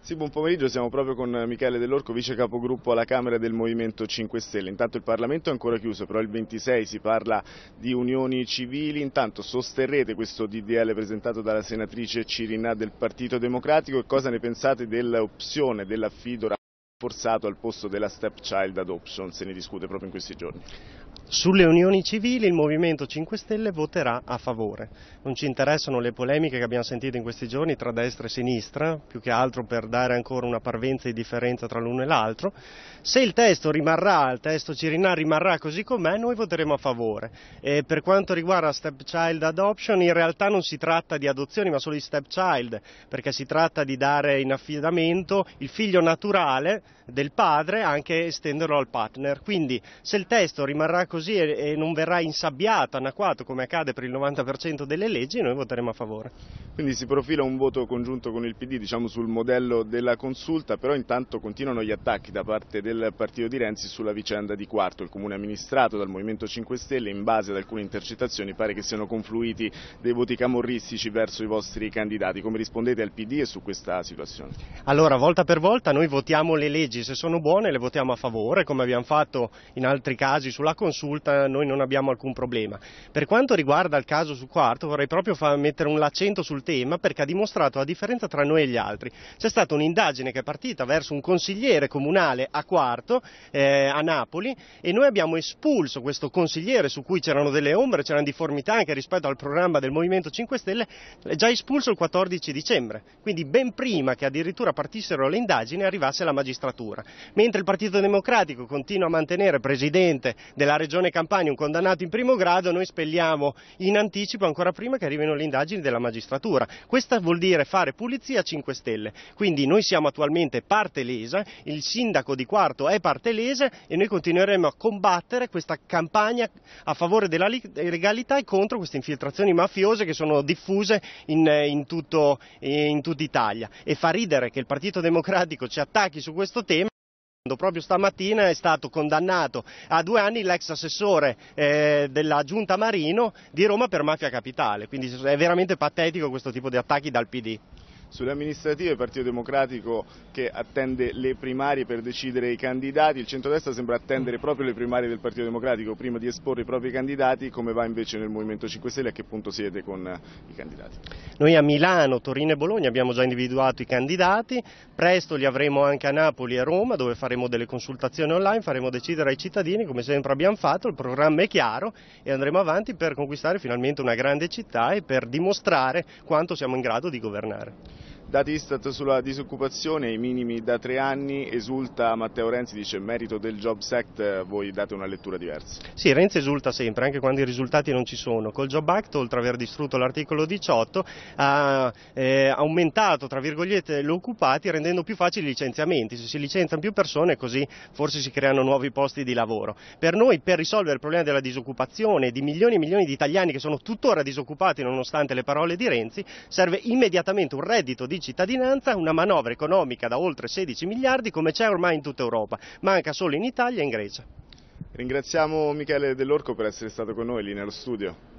Sì, buon pomeriggio, siamo proprio con Michele Dell'Orco, vice capogruppo alla Camera del Movimento 5 Stelle. Intanto il Parlamento è ancora chiuso, però il 26 si parla di unioni civili, intanto sosterrete questo DDL presentato dalla senatrice Cirinà del Partito Democratico e cosa ne pensate dell'opzione dell'affido rafforzato al posto della stepchild adoption, se ne discute proprio in questi giorni? Sulle unioni civili il Movimento 5 Stelle voterà a favore. Non ci interessano le polemiche che abbiamo sentito in questi giorni tra destra e sinistra, più che altro per dare ancora una parvenza di differenza tra l'uno e l'altro. Se il testo rimarrà, il testo Cirinà rimarrà così com'è, noi voteremo a favore. E per quanto riguarda stepchild adoption, in realtà non si tratta di adozioni ma solo di stepchild, perché si tratta di dare in affidamento il figlio naturale del padre, anche estenderlo al partner. Quindi se il testo rimarrà così così e, non verrà insabbiato, anacquato come accade per il 90% delle leggi, noi voteremo a favore. Quindi si profila un voto congiunto con il PD diciamo, sul modello della consulta, però intanto continuano gli attacchi da parte del partito di Renzi sulla vicenda di Quarto, il comune amministrato dal Movimento 5 Stelle, in base ad alcune intercettazioni pare che siano confluiti dei voti camorristici verso i vostri candidati. Come rispondete al PD e su questa situazione? Allora, volta per volta noi votiamo le leggi, se sono buone le votiamo a favore, come abbiamo fatto in altri casi sulla consulta consulta noi non abbiamo alcun problema. Per quanto riguarda il caso su quarto vorrei proprio mettere un l'accento sul tema perché ha dimostrato la differenza tra noi e gli altri. C'è stata un'indagine che è partita verso un consigliere comunale a quarto, eh, a Napoli, e noi abbiamo espulso questo consigliere su cui c'erano delle ombre, c'erano difformità anche rispetto al programma del Movimento 5 Stelle, già espulso il 14 dicembre, quindi ben prima che addirittura partissero le indagini arrivasse la magistratura. Mentre il Partito Democratico continua a mantenere presidente della regione Regione Campania un condannato in primo grado, noi spelliamo in anticipo ancora prima che arrivino le indagini della magistratura. Questa vuol dire fare pulizia a 5 Stelle. Quindi noi siamo attualmente parte lesa, il sindaco di Quarto è parte lesa e noi continueremo a combattere questa campagna a favore della legalità e contro queste infiltrazioni mafiose che sono diffuse in, in, tutto, in tutta Italia. E fa ridere che il Partito Democratico ci attacchi su questo tema. Proprio stamattina è stato condannato a due anni l'ex assessore eh, della giunta Marino di Roma per mafia capitale, quindi è veramente patetico questo tipo di attacchi dal PD. Sulle amministrative il Partito Democratico che attende le primarie per decidere i candidati, il centrodestra sembra attendere proprio le primarie del Partito Democratico prima di esporre i propri candidati, come va invece nel Movimento 5 Stelle, a che punto siete con eh, i candidati? Noi a Milano, Torino e Bologna abbiamo già individuato i candidati, presto li avremo anche a Napoli e a Roma dove faremo delle consultazioni online, faremo decidere ai cittadini come sempre abbiamo fatto, il programma è chiaro e andremo avanti per conquistare finalmente una grande città e per dimostrare quanto siamo in grado di governare. Dati Istat sulla disoccupazione, i minimi da tre anni, esulta Matteo Renzi, dice merito del Jobs Act, voi date una lettura diversa. Sì, Renzi esulta sempre, anche quando i risultati non ci sono. Col Job Act, oltre ad aver distrutto l'articolo 18, ha eh, aumentato, tra virgolette, gli occupati rendendo più facili i licenziamenti. Se si licenziano più persone così forse si creano nuovi posti di lavoro. Per noi, per risolvere il problema della disoccupazione di milioni e milioni di italiani che sono tuttora disoccupati nonostante le parole di Renzi, serve immediatamente un reddito di cittadinanza una manovra economica da oltre 16 miliardi come c'è ormai in tutta Europa, manca solo in Italia e in Grecia. Ringraziamo Michele Dell'Orco per essere stato con noi lì nello studio.